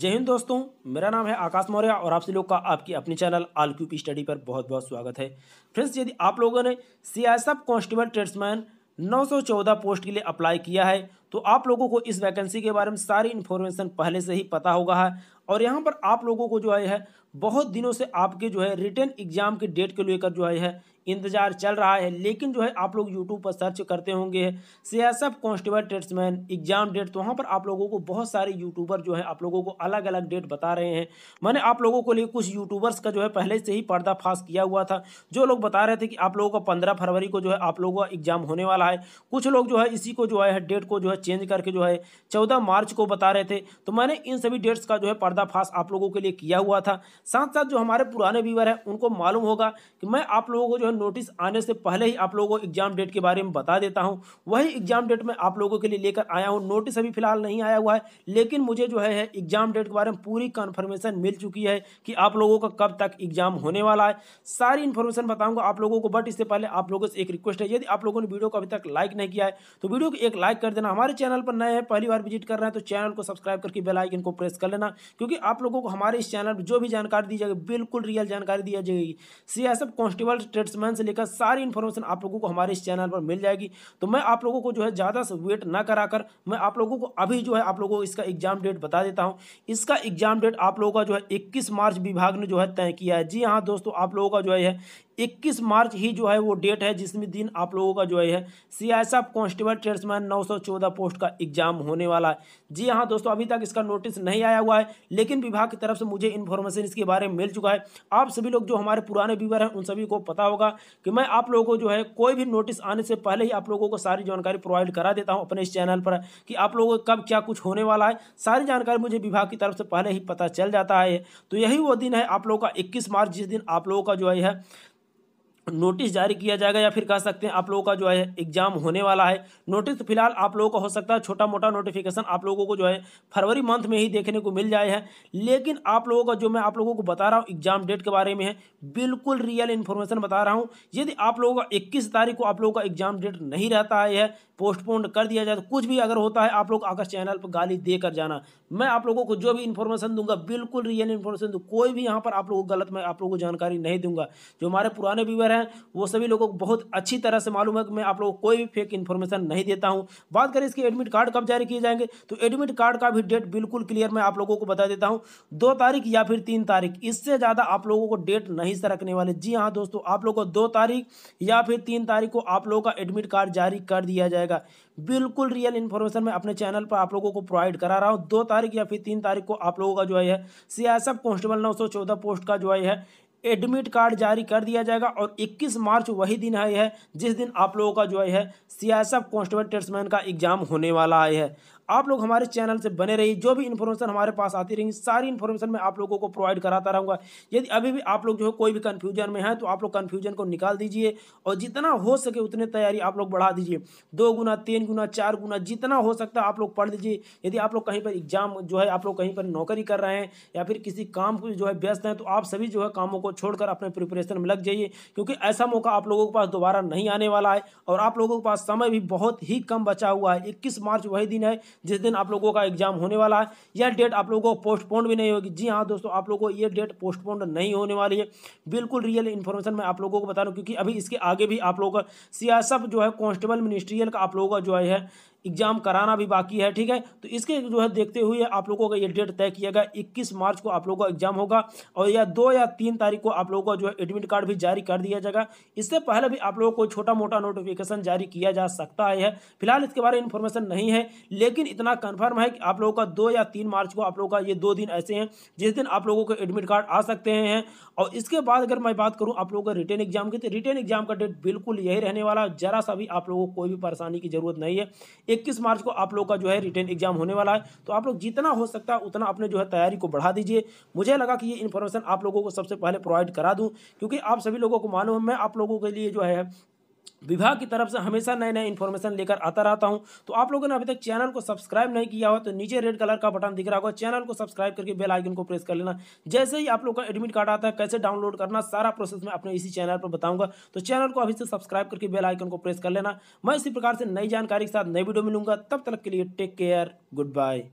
जय हिंद दोस्तों मेरा नाम है आकाश मौर्य और आप सभी लोग का आपकी अपने चैनल आल क्यूप स्टडी पर बहुत बहुत स्वागत है फ्रेंड्स यदि आप लोगों ने C S F constable tradesman 914 post के लिए अप्लाई किया है तो आप लोगों को इस वैकेंसी के बारे में सारी इन्फॉर्मेशन पहले से ही पता होगा है और यहाँ पर आप लोगों को जो है बहुत दिनों से आपके जो है रिटर्न एग्जाम के डेट को लेकर जो है इंतजार चल रहा है लेकिन जो है आप लोग यूट्यूब पर सर्च करते होंगे F constable tradesman exam date तो वहाँ पर आप लोगों को बहुत सारे यूट्यूबर जो है आप लोगों को अलग अलग डेट बता रहे हैं मैंने आप लोगों को लिए कुछ यूट्यूबर्स का जो है पहले से ही पर्दाफाश किया हुआ था जो लोग बता रहे थे कि आप लोगों का पंद्रह फरवरी को जो है आप लोगों का एग्जाम होने वाला है कुछ लोग जो है इसी को जो है डेट को जो है है चेंज करके जो है चौदह मार्च को बता रहे थे तो मैंने इन सभी डेट्स का जो है पर्दाफाश आप लोगों के लिए किया हुआ था साथ साथ जो हमारे पुराने व्यूवर हैं उनको मालूम होगा कि मैं आप लोगों को जो है नोटिस आने से पहले ही आप लोगों को एग्जाम डेट के बारे में बता देता हूँ वही एग्जाम डेट मैं आप लोगों के लिए लेकर आया हूँ नोटिस अभी फिलहाल नहीं आया हुआ है लेकिन मुझे जो है एग्जाम डेट के बारे में पूरी कन्फर्मेशन मिल चुकी है कि आप लोगों का कब तक एग्जाम होने वाला है सारी इन्फॉर्मेशन बताऊंगा आप लोगों को बट इससे पहले आप लोगों से एक रिक्वेस्ट है यदि आप लोगों ने वीडियो को अभी तक लाइक नहीं किया है तो वीडियो को एक लाइक कर देना हमारे हमारे चैनल पर नए हैं पहली बार विजिट कर रहे हैं तो चैनल को सब्सक्राइब करके बेल आइकन को प्रेस कर लेना क्योंकि आप लोगों को हमारे इस चैनल पर जो भी जानकारी दी जाएगी बिल्कुल रियल जानकारी दी जाएगी C S F constable tradesman से लेकर सारी इन्फॉर्मेशन आप लोगों को हमारे इस चैनल पर मिल जाएगी तो मैं आप लोगों को जो है ज़्यादा से वेट न करा कर मैं आप लोगों को अभी जो है आप लोगों को इसका एग्जाम डेट बता देता हूँ इसका एग्जाम डेट आप लोगों का जो है इक्कीस मार्च विभाग ने जो है तय किया है जी हाँ दोस्तों आप लोगों का जो है 21 मार्च ही जो है वो डेट है जिसमें दिन आप लोगों का जो है C I CSF constable tradesman चौदह पोस्ट का एग्जाम होने वाला है जी हाँ दोस्तों अभी तक इसका नोटिस नहीं आया हुआ है लेकिन विभाग की तरफ से मुझे इन्फॉर्मेशन इसके बारे में मिल चुका है आप सभी लोग जो हमारे पुराने व्यूवर हैं उन सभी को पता होगा कि मैं आप लोगों को जो है कोई भी नोटिस आने से पहले ही आप लोगों को सारी जानकारी प्रोवाइड करा देता हूँ अपने इस चैनल पर कि आप लोगों को कब क्या कुछ होने वाला है सारी जानकारी मुझे विभाग की तरफ से पहले ही पता चल जाता है तो यही वो दिन है आप लोगों का इक्कीस मार्च जिस दिन आप लोगों का जो है नोटिस जारी किया जाएगा या फिर कह सकते हैं आप लोगों का जो है एग्जाम होने वाला है नोटिस फिलहाल आप लोगों का हो सकता है छोटा मोटा नोटिफिकेशन आप लोगों को जो है फरवरी मंथ में ही देखने को मिल जाए हैं लेकिन आप लोगों का जो मैं आप लोगों को बता रहा हूँ एग्जाम डेट के बारे में है बिल्कुल रियल इन्फॉर्मेशन बता रहा हूँ यदि आप लोगों का इक्कीस तारीख को आप लोगों का एग्जाम डेट नहीं रहता है यह पोस्टपोन कर दिया जाए तो कुछ भी अगर होता है आप लोग आकर चैनल पर गाली दे जाना मैं आप लोगों को जो भी इन्फॉर्मेशन दूंगा बिल्कुल रियल इन्फॉर्मेशन दूँ कोई भी यहाँ पर आप लोगों को गलत मैं आप लोगों को जानकारी नहीं दूंगा जो हमारे पुराने व्यूवर है हैं वो सभी लोगों को बहुत अच्छी तरह से मालूम है कि मैं आप लोगों को कोई भी फेक इन्फॉर्मेशन नहीं देता हूँ बात करें इसके एडमिट कार्ड कब जारी किए जाएंगे तो एडमिट कार्ड का भी डेट बिल्कुल क्लियर मैं आप लोगों को बता देता हूँ दो तारीख या फिर तीन तारीख इससे ज़्यादा आप लोगों को डेट नहीं से रखने वाले जी हाँ दोस्तों आप लोगों को दो तारीख या फिर तीन तारीख को आप लोगों का एडमिट कार्ड जारी कर दिया जाएगा बिल्कुल रियल इन्फॉर्मेशन मैं अपने चैनल पर आप लोगों को प्रोवाइड करा रहा हूँ दो तारीख या फिर तीन तारीख को आप लोगों का जो है सीएसएफ कांस्टेबल 914 पोस्ट का जो है एडमिट कार्ड जारी कर दिया जाएगा और 21 मार्च वही दिन है यह जिस दिन आप लोगों का जो है C S F constable tradesman का एग्जाम होने वाला है आप लोग हमारे चैनल से बने रहिए जो भी इन्फॉर्मेशन हमारे पास आती रहेंगी सारी इन्फॉर्मेशन मैं आप लोगों को प्रोवाइड कराता रहूँगा यदि अभी भी आप लोग जो है कोई भी कन्फ्यूजन में है तो आप लोग कन्फ्यूजन को निकाल दीजिए और जितना हो सके उतने तैयारी आप लोग बढ़ा दीजिए दो गुना तीन गुना चार गुना जितना हो सकता है आप लोग पढ़ लीजिए यदि आप लोग कहीं पर एग्जाम जो है आप लोग कहीं पर नौकरी कर रहे हैं या फिर किसी काम जो है व्यस्त हैं तो आप सभी जो है कामों को छोड़कर अपने प्रिपरेशन में लग जाइए क्योंकि ऐसा मौका आप लोगों के पास दोबारा नहीं आने वाला है और आप लोगों के पास समय भी बहुत ही कम बचा हुआ है इक्कीस मार्च वही दिन है जिस दिन आप लोगों का एग्जाम होने वाला है यह डेट आप लोगों को पोस्टपोन भी नहीं होगी जी हाँ दोस्तों आप लोगों को ये डेट पोस्टपोन नहीं होने वाली है बिल्कुल रियल इन्फॉर्मेशन मैं आप लोगों को बता रहा हूँ क्योंकि अभी इसके आगे भी आप लोगों का सियासत जो है कॉन्स्टेबल मिनिस्ट्रियल का आप लोगों का जो है एग्ज़ाम कराना भी बाकी है ठीक है तो इसके जो है देखते हुए आप लोगों का ये डेट तय किया गया इक्कीस मार्च को आप लोगों का एग्ज़ाम होगा और या दो या तीन तारीख को आप लोगों का जो है एडमिट कार्ड भी जारी कर दिया जाएगा इससे पहले भी आप लोगों को छोटा मोटा नोटिफिकेशन जारी किया जा सकता है फिलहाल इसके बारे में इन्फॉर्मेशन नहीं है लेकिन इतना कन्फर्म है कि आप लोगों का दो या तीन मार्च को आप लोगों का ये दो दिन ऐसे हैं जिस दिन आप लोगों को एडमिट कार्ड आ सकते हैं और इसके बाद अगर मैं बात करूँ आप लोगों का रिटर्न एग्जाम की तो रिटर्न एग्जाम का डेट बिल्कुल यही रहने वाला जरा सा भी आप लोगों को कोई भी परेशानी की जरूरत नहीं है इक्कीस मार्च को आप लोग का जो है रिटर्न एग्जाम होने वाला है तो आप लोग जितना हो सकता है उतना अपने जो है तैयारी को बढ़ा दीजिए मुझे लगा कि ये इन्फॉर्मेशन आप लोगों को सबसे पहले प्रोवाइड करा दूँ क्योंकि आप सभी लोगों को मालूम है मैं आप लोगों के लिए जो है विभाग की तरफ से हमेशा नए नए इन्फॉर्मेशन लेकर आता रहता हूं तो आप लोगों ने अभी तक चैनल को सब्सक्राइब नहीं किया हो तो नीचे रेड कलर का बटन दिख रहा होगा चैनल को सब्सक्राइब करके बेल आइकन को प्रेस कर लेना जैसे ही आप लोग का एडमिट कार्ड आता है कैसे डाउनलोड करना सारा प्रोसेस मैं अपने इसी चैनल पर बताऊंगा तो चैनल को अभी से सब्सक्राइब करके बेल आइकन को प्रेस कर लेना मैं इसी प्रकार से नई जानकारी के साथ नई वीडियो मिलूंगा तब तक के लिए टेक केयर गुड बाय